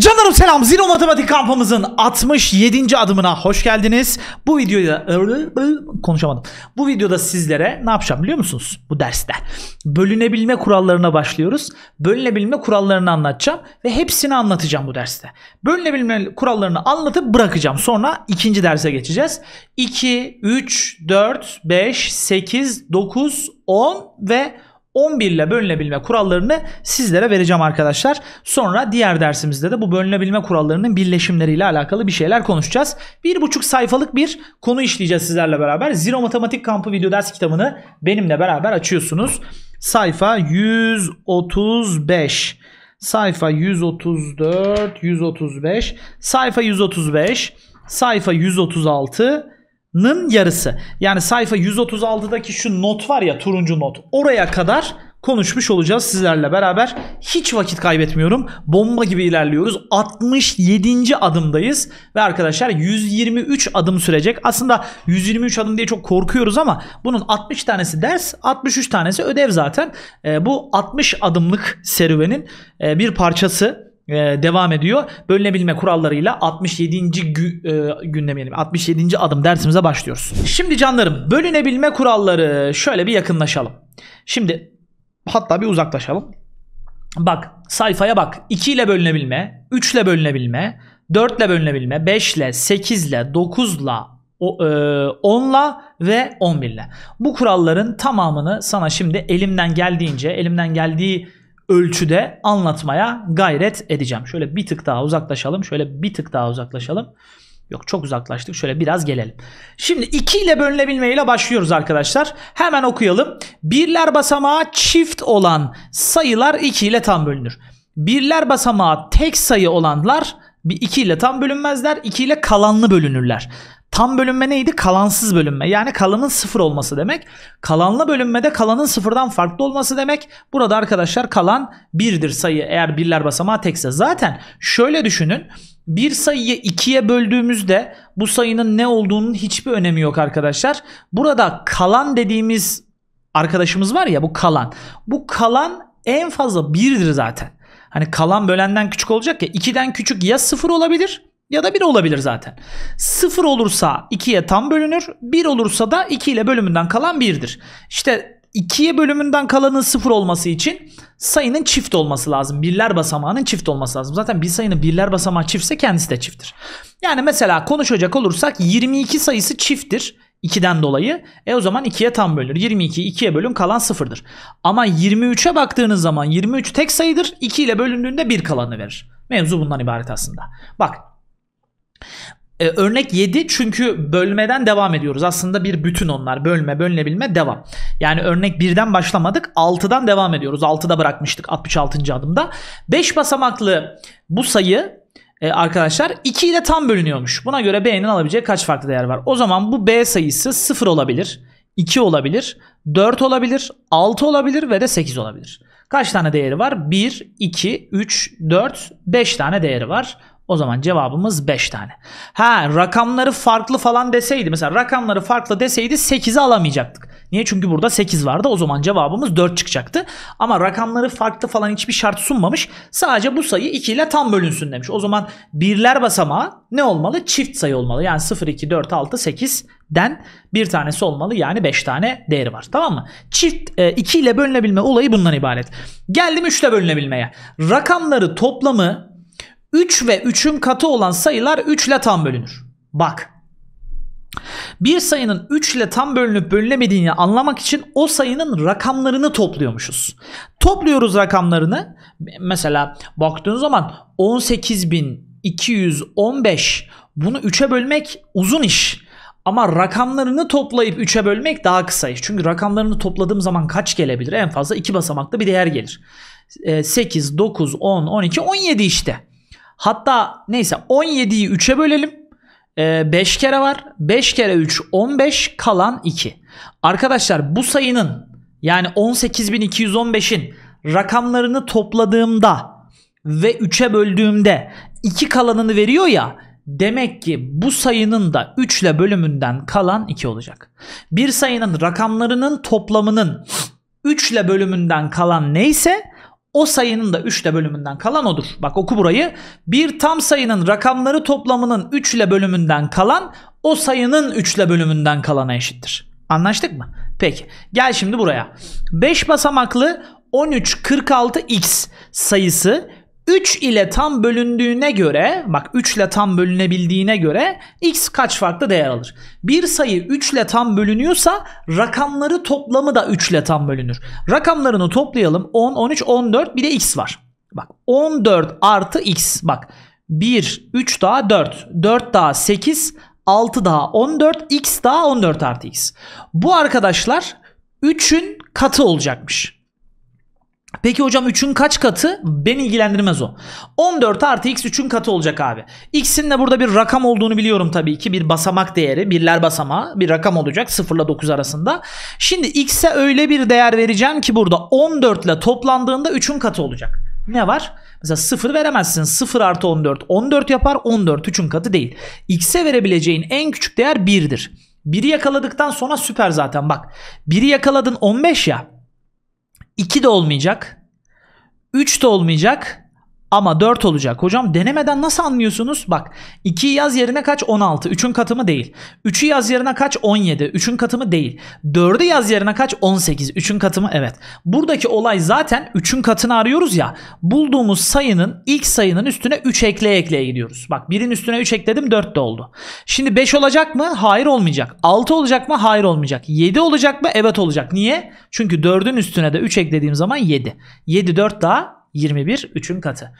Canlarım selam. Zero Matematik kampımızın 67. adımına hoş geldiniz. Bu videoda konuşamadım. Bu videoda sizlere ne yapacağım biliyor musunuz? Bu derste bölünebilme kurallarına başlıyoruz. Bölünebilme kurallarını anlatacağım ve hepsini anlatacağım bu derste. Bölünebilme kurallarını anlatıp bırakacağım. Sonra ikinci derse geçeceğiz. 2 3 4 5 8 9 10 ve 11 ile bölünebilme kurallarını sizlere vereceğim arkadaşlar. Sonra diğer dersimizde de bu bölünebilme kurallarının birleşimleriyle alakalı bir şeyler konuşacağız. Bir buçuk sayfalık bir konu işleyeceğiz sizlerle beraber. Zero Matematik Kampı video ders kitabını benimle beraber açıyorsunuz. Sayfa 135. Sayfa 134, 135. Sayfa 135. Sayfa 136 nın yarısı. Yani sayfa 136'daki şu not var ya turuncu not. Oraya kadar konuşmuş olacağız sizlerle beraber. Hiç vakit kaybetmiyorum. Bomba gibi ilerliyoruz. 67. adımdayız ve arkadaşlar 123 adım sürecek. Aslında 123 adım diye çok korkuyoruz ama bunun 60 tanesi ders, 63 tanesi ödev zaten. E, bu 60 adımlık serüvenin e, bir parçası. E, devam ediyor. Bölünebilme kurallarıyla 67. Gü, e, gün demeyelim 67. adım dersimize başlıyoruz. Şimdi canlarım bölünebilme kuralları şöyle bir yakınlaşalım. Şimdi hatta bir uzaklaşalım. Bak sayfaya bak 2 ile bölünebilme, 3 ile bölünebilme, 4 ile bölünebilme, 5 ile, 8 ile, 9 ile, 10 e, ile ve 11 ile. Bu kuralların tamamını sana şimdi elimden geldiğince, elimden geldiği ölçüde anlatmaya gayret edeceğim. Şöyle bir tık daha uzaklaşalım. Şöyle bir tık daha uzaklaşalım. Yok çok uzaklaştık. Şöyle biraz gelelim. Şimdi 2 ile bölünebilmeyle başlıyoruz arkadaşlar. Hemen okuyalım. Birler basamağı çift olan sayılar 2 ile tam bölünür. Birler basamağı tek sayı olanlar bir iki ile tam bölünmezler, iki ile kalanlı bölünürler. Tam bölünme neydi? Kalansız bölünme. Yani kalanın sıfır olması demek. Kalanla bölünmede kalanın sıfırdan farklı olması demek. Burada arkadaşlar kalan birdir sayı eğer birler basamağı tekse. Zaten şöyle düşünün. Bir sayıyı ikiye böldüğümüzde bu sayının ne olduğunun hiçbir önemi yok arkadaşlar. Burada kalan dediğimiz arkadaşımız var ya bu kalan. Bu kalan en fazla birdir zaten. Hani kalan bölenden küçük olacak ya 2'den küçük ya 0 olabilir ya da 1 olabilir zaten. 0 olursa 2'ye tam bölünür. 1 olursa da 2 ile bölümünden kalan 1'dir. İşte 2'ye bölümünden kalanın 0 olması için sayının çift olması lazım. Birler basamağının çift olması lazım. Zaten bir sayının birler basamağı çiftse kendisi de çifttir. Yani mesela konuşacak olursak 22 sayısı çifttir. 2'den dolayı. E o zaman 2'ye tam bölünür. 22'yi 2'ye bölün kalan 0'dır. Ama 23'e baktığınız zaman 23 tek sayıdır. 2 ile bölündüğünde 1 kalanını verir. Mevzu bundan ibaret aslında. Bak e, örnek 7 çünkü bölmeden devam ediyoruz. Aslında bir bütün onlar. Bölme, bölünebilme, devam. Yani örnek 1'den başlamadık. 6'dan devam ediyoruz. 6'da bırakmıştık 66. adımda. 5 basamaklı bu sayı e, arkadaşlar 2 ile tam bölünüyormuş. Buna göre B'nin alabileceği kaç farklı değer var? O zaman bu B sayısı 0 olabilir, 2 olabilir, 4 olabilir, 6 olabilir ve de 8 olabilir. Kaç tane değeri var? 1, 2, 3, 4, 5 tane değeri var. O zaman cevabımız 5 tane. Ha rakamları farklı falan deseydi mesela rakamları farklı deseydi 8'i alamayacaktık. Niye? Çünkü burada 8 vardı. O zaman cevabımız 4 çıkacaktı. Ama rakamları farklı falan hiçbir şart sunmamış. Sadece bu sayı 2 ile tam bölünsün demiş. O zaman birler basamağı ne olmalı? Çift sayı olmalı. Yani 0, 2, 4, 6, 8 den bir tanesi olmalı. Yani 5 tane değeri var. Tamam mı? Çift 2 e, ile bölünebilme olayı bundan ibaret. Geldim 3 ile bölünebilmeye. Rakamları toplamı 3 ve 3'ün katı olan sayılar 3 ile tam bölünür. Bak bir sayının 3 ile tam bölünüp bölünemediğini anlamak için o sayının rakamlarını topluyormuşuz. Topluyoruz rakamlarını. Mesela baktığınız zaman 18.215 bunu 3'e bölmek uzun iş. Ama rakamlarını toplayıp 3'e bölmek daha kısa iş. Çünkü rakamlarını topladığım zaman kaç gelebilir? En fazla 2 basamaklı bir değer gelir. 8, 9, 10, 12, 17 işte. Hatta neyse 17'yi 3'e bölelim. 5 ee, kere var. 5 kere 3 15 kalan 2. Arkadaşlar bu sayının yani 18.215'in rakamlarını topladığımda ve 3'e böldüğümde 2 kalanını veriyor ya demek ki bu sayının da 3 ile bölümünden kalan 2 olacak. Bir sayının rakamlarının toplamının 3 ile bölümünden kalan neyse o sayının da 3 bölümünden kalan odur. Bak oku burayı. Bir tam sayının rakamları toplamının 3 ile bölümünden kalan o sayının 3 ile bölümünden kalana eşittir. Anlaştık mı? Peki. Gel şimdi buraya. 5 basamaklı 1346x sayısı 3 ile tam bölündüğüne göre bak 3 ile tam bölünebildiğine göre x kaç farklı değer alır? Bir sayı 3 ile tam bölünüyorsa rakamları toplamı da 3 ile tam bölünür. Rakamlarını toplayalım 10, 13, 14 bir de x var. Bak 14 artı x bak 1, 3 daha 4, 4 daha 8, 6 daha 14, x daha 14 artı x. Bu arkadaşlar 3'ün katı olacakmış. Peki hocam 3'ün kaç katı? Beni ilgilendirmez o. 14 artı x 3'ün katı olacak abi. X'in de burada bir rakam olduğunu biliyorum tabii ki. Bir basamak değeri, birler basamağı bir rakam olacak 0 ile 9 arasında. Şimdi x'e öyle bir değer vereceğim ki burada 14 ile toplandığında 3'ün katı olacak. Ne var? Mesela 0 veremezsin. 0 artı 14 14 yapar. 14 3'ün katı değil. X'e verebileceğin en küçük değer 1'dir. 1'i yakaladıktan sonra süper zaten bak. 1'i yakaladın 15 ya. 2 de olmayacak. 3 de olmayacak. Ama 4 olacak. Hocam denemeden nasıl anlıyorsunuz? Bak 2'yi yaz yerine kaç? 16. 3'ün katımı değil. 3'ü yaz yerine kaç? 17. 3'ün katımı değil. 4'ü yaz yerine kaç? 18. 3'ün katımı evet. Buradaki olay zaten 3'ün katını arıyoruz ya. Bulduğumuz sayının ilk sayının üstüne 3 ekleye ekleye gidiyoruz. Bak birin üstüne 3 ekledim 4 de oldu. Şimdi 5 olacak mı? Hayır olmayacak. 6 olacak mı? Hayır olmayacak. 7 olacak mı? Evet olacak. Niye? Çünkü 4'ün üstüne de 3 eklediğim zaman 7. 7 4 daha 21 3'ün katı.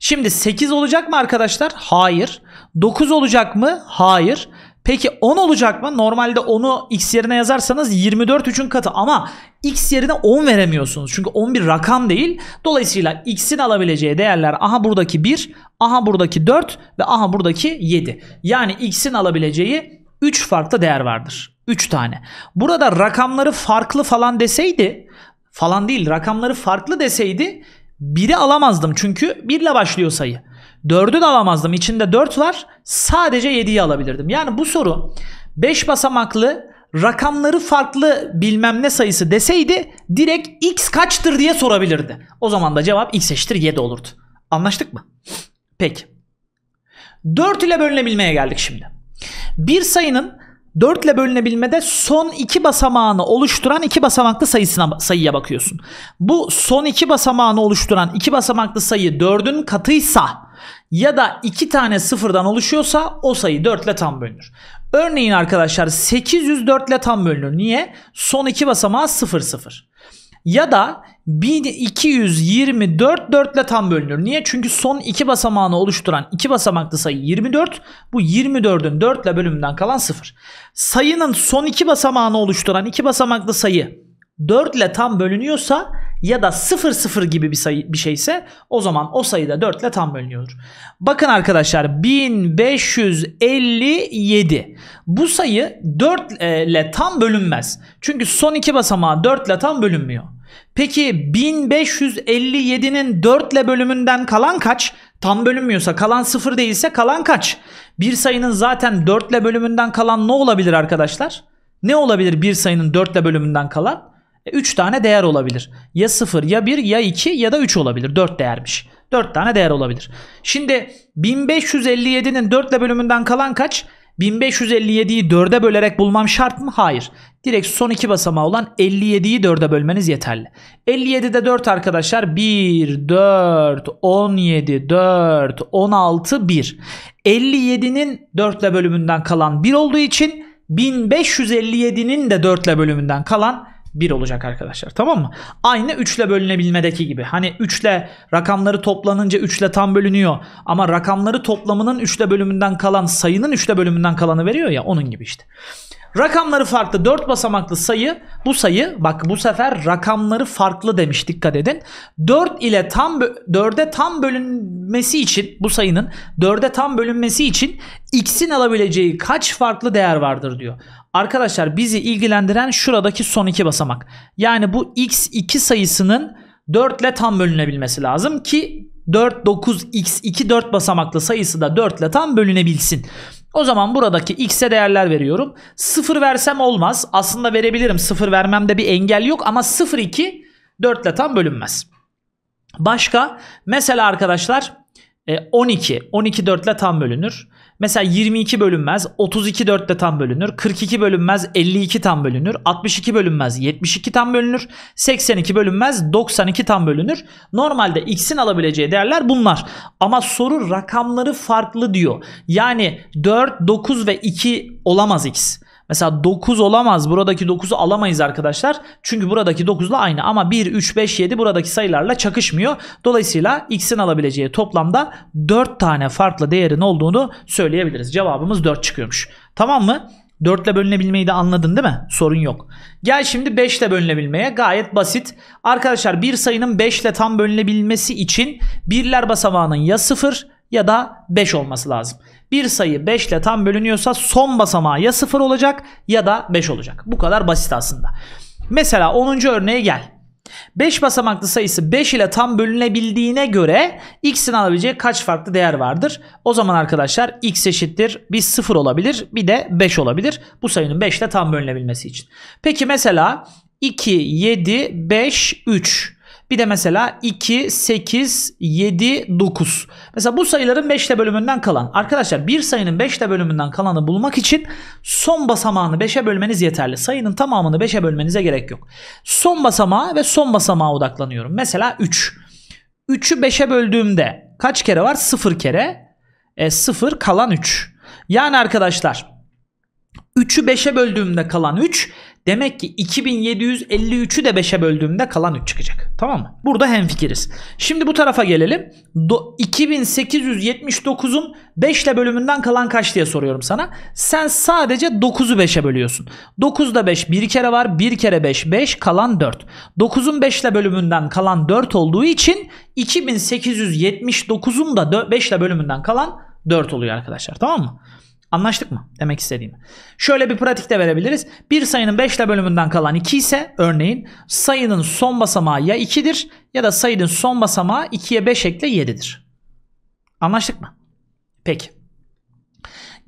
Şimdi 8 olacak mı arkadaşlar? Hayır. 9 olacak mı? Hayır. Peki 10 olacak mı? Normalde 10'u x yerine yazarsanız 24 3'ün katı ama x yerine 10 veremiyorsunuz. Çünkü 10 bir rakam değil. Dolayısıyla x'in alabileceği değerler aha buradaki 1, aha buradaki 4 ve aha buradaki 7. Yani x'in alabileceği 3 farklı değer vardır. 3 tane. Burada rakamları farklı falan deseydi falan değil rakamları farklı deseydi biri alamazdım çünkü 1 ile başlıyor sayı. 4'ü de alamazdım. İçinde 4 var. Sadece 7'yi alabilirdim. Yani bu soru 5 basamaklı rakamları farklı bilmem ne sayısı deseydi direkt x kaçtır diye sorabilirdi. O zaman da cevap x eşittir 7 olurdu. Anlaştık mı? Peki. 4 ile bölünebilmeye geldik şimdi. Bir sayının 4 ile bölünebilmede son iki basamağını oluşturan iki basamaklı sayısına, sayıya bakıyorsun. Bu son iki basamağını oluşturan iki basamaklı sayı 4'ün katıysa ya da iki tane sıfırdan oluşuyorsa o sayı 4 ile tam bölünür. Örneğin arkadaşlar 804 ile tam bölünür. Niye? Son iki basamağı 0 0 ya da 1224 4 ile tam bölünür. Niye? Çünkü son iki basamağını oluşturan iki basamaklı sayı 24. Bu 24'ün 4 ile bölümünden kalan 0. Sayının son iki basamağını oluşturan iki basamaklı sayı 4 ile tam bölünüyorsa ya da 0 0 gibi bir sayı bir şeyse o zaman o sayı da 4 ile tam bölünüyordur. Bakın arkadaşlar 1557. Bu sayı 4 ile tam bölünmez. Çünkü son iki basamağı 4 ile tam bölünmüyor. Peki 1557'nin 4 ile bölümünden kalan kaç? Tam bölünmüyorsa kalan 0 değilse kalan kaç? Bir sayının zaten 4 ile bölümünden kalan ne olabilir arkadaşlar? Ne olabilir bir sayının 4 ile bölümünden kalan? 3 e, tane değer olabilir. Ya 0 ya 1 ya 2 ya da 3 olabilir. 4 değermiş. 4 tane değer olabilir. Şimdi 1557'nin 4 ile bölümünden kalan kaç? 1557'yi 4'e bölerek bulmam şart mı? Hayır. Direkt son iki basamağı olan 57'yi 4'e bölmeniz yeterli. 57'de 4 arkadaşlar. 1, 4, 17, 4, 16, 1. 57'nin 4 ile bölümünden kalan 1 olduğu için 1557'nin de 4 ile bölümünden kalan 1 olacak arkadaşlar. Tamam mı? Aynı 3 ile bölünebilmedeki gibi. Hani 3 ile rakamları toplanınca 3 ile tam bölünüyor. Ama rakamları toplamının 3 ile bölümünden kalan sayının 3 ile bölümünden kalanı veriyor ya onun gibi işte. Rakamları farklı 4 basamaklı sayı bu sayı bak bu sefer rakamları farklı demiş dikkat edin. 4 ile tam 4'e tam bölünmesi için bu sayının 4'e tam bölünmesi için x'in alabileceği kaç farklı değer vardır diyor. Arkadaşlar bizi ilgilendiren şuradaki son iki basamak. Yani bu x2 sayısının 4 ile tam bölünebilmesi lazım ki 4, 9, x, 2, 4 basamaklı sayısı da 4 ile tam bölünebilsin. O zaman buradaki x'e değerler veriyorum. 0 versem olmaz. Aslında verebilirim. 0 vermemde bir engel yok ama 0 2 4 ile tam bölünmez. Başka mesela arkadaşlar 12. 12 4 ile tam bölünür. Mesela 22 bölünmez, 32 4'te tam bölünür, 42 bölünmez, 52 tam bölünür, 62 bölünmez, 72 tam bölünür, 82 bölünmez, 92 tam bölünür. Normalde x'in alabileceği değerler bunlar. Ama soru rakamları farklı diyor. Yani 4, 9 ve 2 olamaz x. Mesela 9 olamaz. Buradaki 9'u alamayız arkadaşlar. Çünkü buradaki 9 aynı ama 1, 3, 5, 7 buradaki sayılarla çakışmıyor. Dolayısıyla x'in alabileceği toplamda 4 tane farklı değerin olduğunu söyleyebiliriz. Cevabımız 4 çıkıyormuş. Tamam mı? 4 ile bölünebilmeyi de anladın değil mi? Sorun yok. Gel şimdi 5 ile bölünebilmeye. Gayet basit. Arkadaşlar bir sayının 5 ile tam bölünebilmesi için birler basamağının ya 0 ya da 5 olması lazım. Bir sayı 5 ile tam bölünüyorsa son basamağı ya 0 olacak ya da 5 olacak. Bu kadar basit aslında. Mesela 10. örneğe gel. 5 basamaklı sayısı 5 ile tam bölünebildiğine göre x'in alabileceği kaç farklı değer vardır? O zaman arkadaşlar x eşittir bir 0 olabilir bir de 5 olabilir. Bu sayının 5 ile tam bölünebilmesi için. Peki mesela 2, 7, 5, 3 bir de mesela 2, 8, 7, 9. Mesela bu sayıların 5 bölümünden kalan. Arkadaşlar bir sayının 5 bölümünden kalanı bulmak için son basamağını 5'e bölmeniz yeterli. Sayının tamamını 5'e bölmenize gerek yok. Son basamağı ve son basamağa odaklanıyorum. Mesela 3. 3'ü 5'e böldüğümde kaç kere var? 0 kere. E, 0 kalan 3. Yani arkadaşlar 3'ü 5'e böldüğümde kalan 3 Demek ki 2753'ü de 5'e böldüğümde kalan 3 çıkacak. Tamam mı? Burada hemfikiriz. Şimdi bu tarafa gelelim. Do 2879'un 5 ile bölümünden kalan kaç diye soruyorum sana. Sen sadece 9'u 5'e bölüyorsun. 9'da 5 bir kere var. 1 kere 5 5 kalan 4. 9'un 5 ile bölümünden kalan 4 olduğu için 2879'un da 5 ile bölümünden kalan 4 oluyor arkadaşlar. Tamam mı? Anlaştık mı? Demek istediğimi. Şöyle bir pratik de verebiliriz. Bir sayının 5 ile bölümünden kalan 2 ise örneğin sayının son basamağı ya 2'dir ya da sayının son basamağı 2'ye 5 ekle 7'dir. Anlaştık mı? Peki.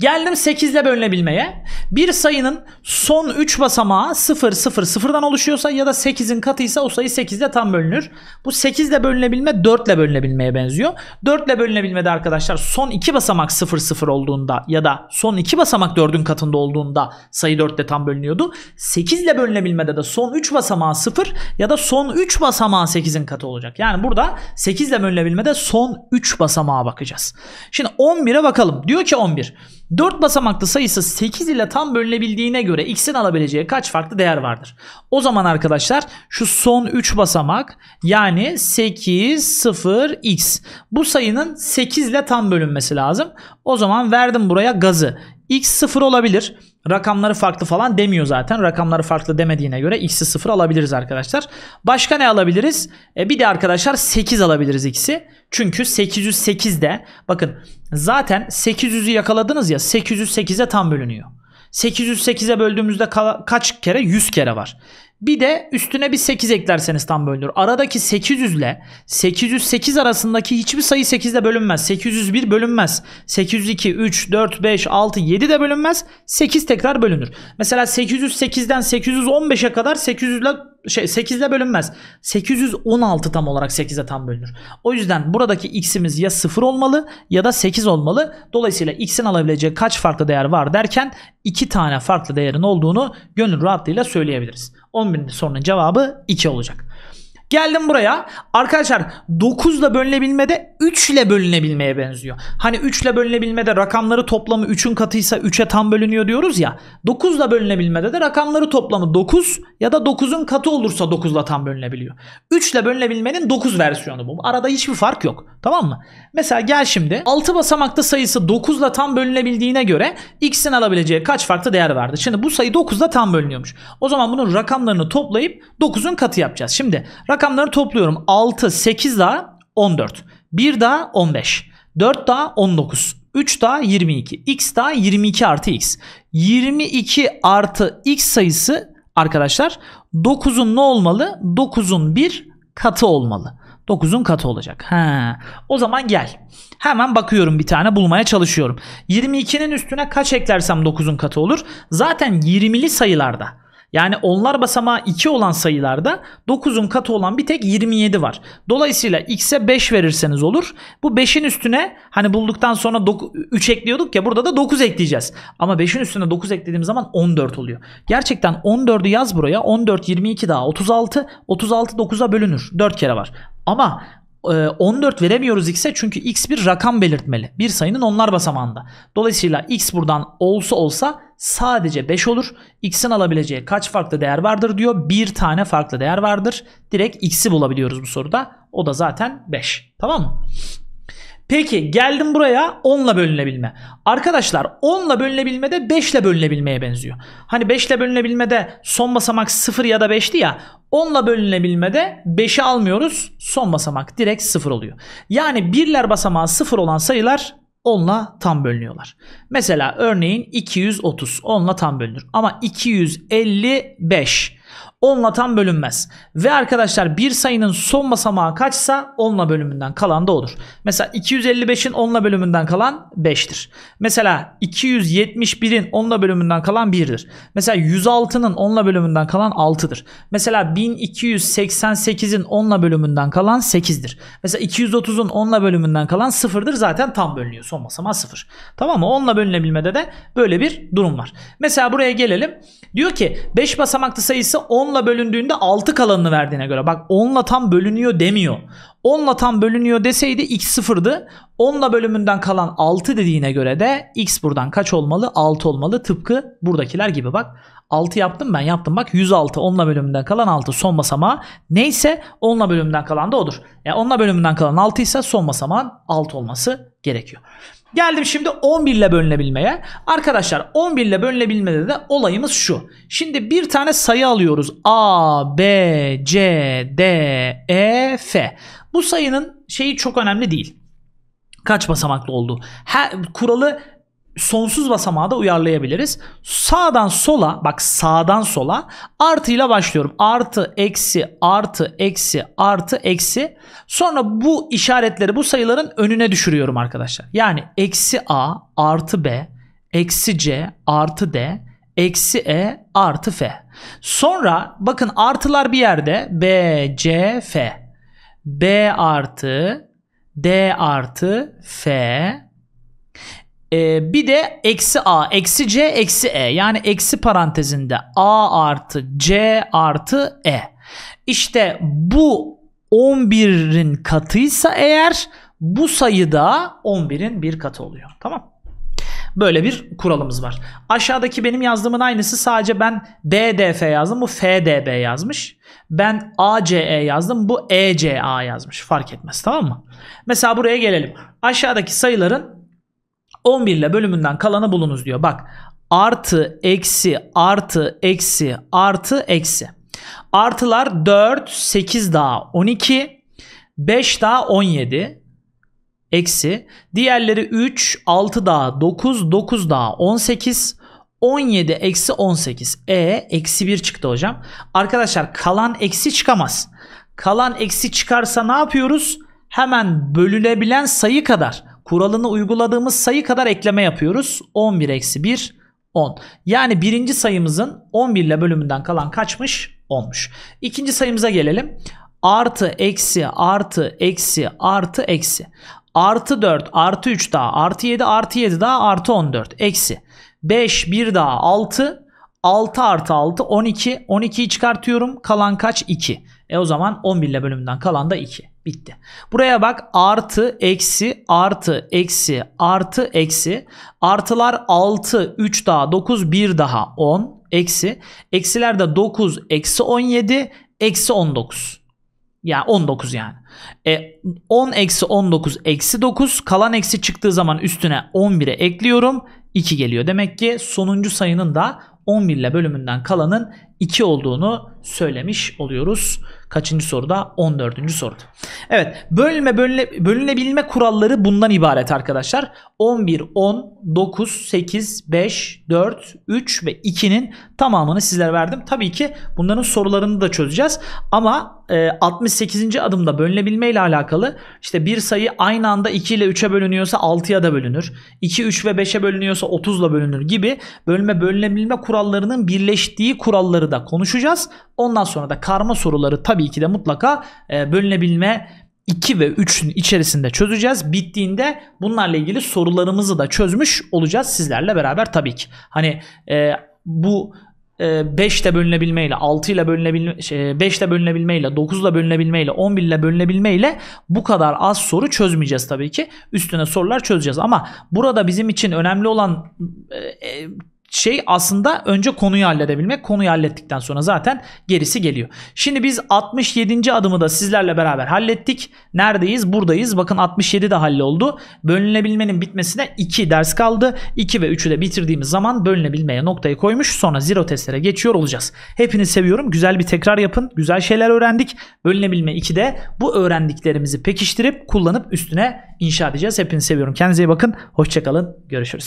Geldim 8 ile bölünebilmeye. Bir sayının son 3 basamağı 0, 0, 0'dan oluşuyorsa ya da 8'in katıysa o sayı 8 ile tam bölünür. Bu 8 ile bölünebilme 4 ile bölünebilmeye benziyor. 4 ile bölünebilmede arkadaşlar son 2 basamak 0, 0 olduğunda ya da son 2 basamak 4'ün katında olduğunda sayı 4 ile tam bölünüyordu. 8 ile bölünebilmede de son 3 basamağı 0 ya da son 3 basamağı 8'in katı olacak. Yani burada 8 ile bölünebilmede son 3 basamağa bakacağız. Şimdi 11'e bakalım. Diyor ki 11. 4 basamaklı sayısı 8 ile tam bölünebildiğine göre x'in alabileceği kaç farklı değer vardır? O zaman arkadaşlar şu son 3 basamak yani 8, 0, x. Bu sayının 8 ile tam bölünmesi lazım. O zaman verdim buraya gazı. X sıfır olabilir. Rakamları farklı falan demiyor zaten. Rakamları farklı demediğine göre x'i 0 alabiliriz arkadaşlar. Başka ne alabiliriz? E bir de arkadaşlar 8 alabiliriz x'i. Çünkü 808 de bakın zaten 800'ü yakaladınız ya 808'e tam bölünüyor. 808'e böldüğümüzde kaç kere? 100 kere var. Bir de üstüne bir 8 eklerseniz tam bölünür. Aradaki 800 ile 808 arasındaki hiçbir sayı 8 ile bölünmez. 801 bölünmez. 802, 3, 4, 5, 6, 7 de bölünmez. 8 tekrar bölünür. Mesela 808'den 815'e kadar 800 ile şey 8 ile bölünmez. 816 tam olarak 8'e tam bölünür. O yüzden buradaki x'imiz ya 0 olmalı ya da 8 olmalı. Dolayısıyla x'in alabileceği kaç farklı değer var derken iki tane farklı değerin olduğunu gönül rahatlığıyla söyleyebiliriz. 11'in sorunun cevabı 2 olacak. Geldim buraya. Arkadaşlar 9 ile bölünebilmede 3 ile bölünebilmeye benziyor. Hani 3 ile bölünebilmede rakamları toplamı 3'ün katıysa 3'e tam bölünüyor diyoruz ya. 9 ile bölünebilmede de rakamları toplamı 9 ya da 9'un katı olursa 9 ile tam bölünebiliyor. 3 ile bölünebilmenin 9 versiyonu bu. Arada hiçbir fark yok. Tamam mı? Mesela gel şimdi 6 basamakta sayısı 9 ile tam bölünebildiğine göre x'in alabileceği kaç farklı değer vardı. Şimdi bu sayı 9 ile tam bölünüyormuş. O zaman bunun rakamlarını toplayıp 9'un katı yapacağız. Şimdi rakam rakamlarını topluyorum. 6, 8 daha 14. 1 daha 15. 4 daha 19. 3 daha 22. X daha 22 artı X. 22 artı X sayısı arkadaşlar 9'un ne olmalı? 9'un bir katı olmalı. 9'un katı olacak. He. O zaman gel. Hemen bakıyorum bir tane bulmaya çalışıyorum. 22'nin üstüne kaç eklersem 9'un katı olur? Zaten 20'li sayılarda yani onlar basamağı 2 olan sayılarda 9'un katı olan bir tek 27 var. Dolayısıyla x'e 5 verirseniz olur. Bu 5'in üstüne hani bulduktan sonra 3 ekliyorduk ya burada da 9 ekleyeceğiz. Ama 5'in üstüne 9 eklediğim zaman 14 oluyor. Gerçekten 14'ü yaz buraya. 14, 22 daha 36. 36 9'a bölünür. 4 kere var. Ama 14 ee, veremiyoruz x'e çünkü x bir rakam belirtmeli. Bir sayının onlar basamağında. Dolayısıyla x buradan olsa olsa sadece 5 olur. X'in alabileceği kaç farklı değer vardır diyor. Bir tane farklı değer vardır. Direkt x'i bulabiliyoruz bu soruda. O da zaten 5. Tamam mı? Peki geldim buraya 10'la bölünebilme. Arkadaşlar 10'la bölünebilme de 5'le bölünebilmeye benziyor. Hani 5'le bölünebilmede son basamak 0 ya da 5'ti ya. 10'la bölünebilmede 5'i almıyoruz. Son basamak direkt 0 oluyor. Yani birler basamağı 0 olan sayılar 10'la tam bölünüyorlar. Mesela örneğin 230 10'la tam bölünür ama 255 10'la tam bölünmez. Ve arkadaşlar bir sayının son basamağı kaçsa 10'la bölümünden kalan da odur. Mesela 255'in 10'la bölümünden kalan 5'tir. Mesela 271'in 10'la bölümünden kalan 1'dir. Mesela 106'nın 10'la bölümünden kalan 6'dır. Mesela 1288'in 10'la bölümünden kalan 8'dir. Mesela 230'un 10'la bölümünden kalan 0'dır. Zaten tam bölünüyor. Son basamağı 0. Tamam mı? 10'la bölünebilmede de böyle bir durum var. Mesela buraya gelelim. Diyor ki 5 basamaklı sayısı 10 10'la bölündüğünde 6 kalanını verdiğine göre. Bak 10'la tam bölünüyor demiyor. 10'la tam bölünüyor deseydi x 0'dı. 10'la bölümünden kalan 6 dediğine göre de x buradan kaç olmalı? 6 olmalı. Tıpkı buradakiler gibi bak. 6 yaptım ben yaptım bak 106 10'la bölümünden kalan 6 son basamağı neyse 10'la bölümünden kalan da odur. Yani e, 10'la bölümünden kalan 6 ise son basamağın 6 olması gerekiyor. Geldim şimdi 11 ile bölünebilmeye. Arkadaşlar 11 ile bölünebilmede de olayımız şu. Şimdi bir tane sayı alıyoruz. A, B, C, D, E, F. Bu sayının şeyi çok önemli değil. Kaç basamaklı oldu? Her, kuralı sonsuz basamağı da uyarlayabiliriz. Sağdan sola bak sağdan sola artıyla başlıyorum. Artı, eksi, artı, eksi, artı, eksi. Sonra bu işaretleri bu sayıların önüne düşürüyorum arkadaşlar. Yani eksi a artı b eksi c artı d eksi e artı f. Sonra bakın artılar bir yerde b, c, f. b artı d artı f ee, bir de eksi a, eksi c, eksi e. Yani eksi parantezinde a artı c artı e. İşte bu 11'in katıysa eğer bu sayıda 11'in bir katı oluyor. Tamam. Böyle bir kuralımız var. Aşağıdaki benim yazdığımın aynısı sadece ben BDF yazdım. Bu FDB yazmış. Ben ACE yazdım. Bu ECA yazmış. Fark etmez tamam mı? Mesela buraya gelelim. Aşağıdaki sayıların 11 ile bölümünden kalanı bulunuz diyor. Bak artı, eksi, artı, eksi, artı, eksi. Artılar 4, 8 daha 12, 5 daha 17, eksi. Diğerleri 3, 6 daha 9, 9 daha 18, 17 eksi 18. E eksi 1 çıktı hocam. Arkadaşlar kalan eksi çıkamaz. Kalan eksi çıkarsa ne yapıyoruz? Hemen bölünebilen sayı kadar kuralını uyguladığımız sayı kadar ekleme yapıyoruz. 11 eksi 1 10. Yani birinci sayımızın 11 ile bölümünden kalan kaçmış? olmuş. İkinci sayımıza gelelim. Artı, eksi, artı, eksi, artı, eksi. Artı 4, artı 3 daha, artı 7, artı 7 daha, artı 14, eksi. 5, 1 daha, 6, 6 artı 6 12. 12'yi çıkartıyorum. Kalan kaç? 2. E o zaman 11 ile bölümden kalan da 2. Bitti. Buraya bak artı, eksi, artı, eksi, artı, eksi. Artılar 6, 3 daha 9, 1 daha 10. Eksi. Eksiler de 9, eksi 17, eksi 19. Ya yani 19 yani. E, 10 eksi 19 eksi 9. Kalan eksi çıktığı zaman üstüne 11'e ekliyorum. 2 geliyor. Demek ki sonuncu sayının da 11 ile bölümünden kalanın 2 olduğunu söylemiş oluyoruz. Kaçıncı soruda? 14. soruda. Evet bölme bölüne, bölünebilme kuralları bundan ibaret arkadaşlar. 11, 10, 9, 8, 5, 4, 3 ve 2'nin tamamını sizlere verdim. Tabii ki bunların sorularını da çözeceğiz. Ama 68. E, adımda bölünebilme ile alakalı işte bir sayı aynı anda 2 ile 3'e bölünüyorsa 6'ya da bölünür. 2, 3 ve 5'e bölünüyorsa 30 bölünür gibi bölme bölünebilme kurallarının birleştiği kuralları da konuşacağız. Ondan sonra da karma soruları tabii ki de mutlaka e, bölünebilme 2 ve 3'ün içerisinde çözeceğiz. Bittiğinde bunlarla ilgili sorularımızı da çözmüş olacağız sizlerle beraber tabii ki. Hani e, bu 5 ile ee, bölünebilmeyle, 6 ile bölünebilme, şey, 5 ile bölünebilmeyle, 9 ile bölünebilmeyle, 11 ile bölünebilmeyle bu kadar az soru çözmeyeceğiz tabii ki. Üstüne sorular çözeceğiz ama burada bizim için önemli olan e, e şey aslında önce konuyu halledebilmek. Konuyu hallettikten sonra zaten gerisi geliyor. Şimdi biz 67. adımı da sizlerle beraber hallettik. Neredeyiz? Buradayız. Bakın 67 de halloldu. Bölünebilmenin bitmesine 2 ders kaldı. 2 ve 3'ü de bitirdiğimiz zaman bölünebilmeye noktayı koymuş. Sonra zero testlere geçiyor olacağız. Hepini seviyorum. Güzel bir tekrar yapın. Güzel şeyler öğrendik. Bölünebilme 2'de bu öğrendiklerimizi pekiştirip kullanıp üstüne inşa edeceğiz. Hepini seviyorum. Kendinize iyi bakın. Hoşçakalın. Görüşürüz.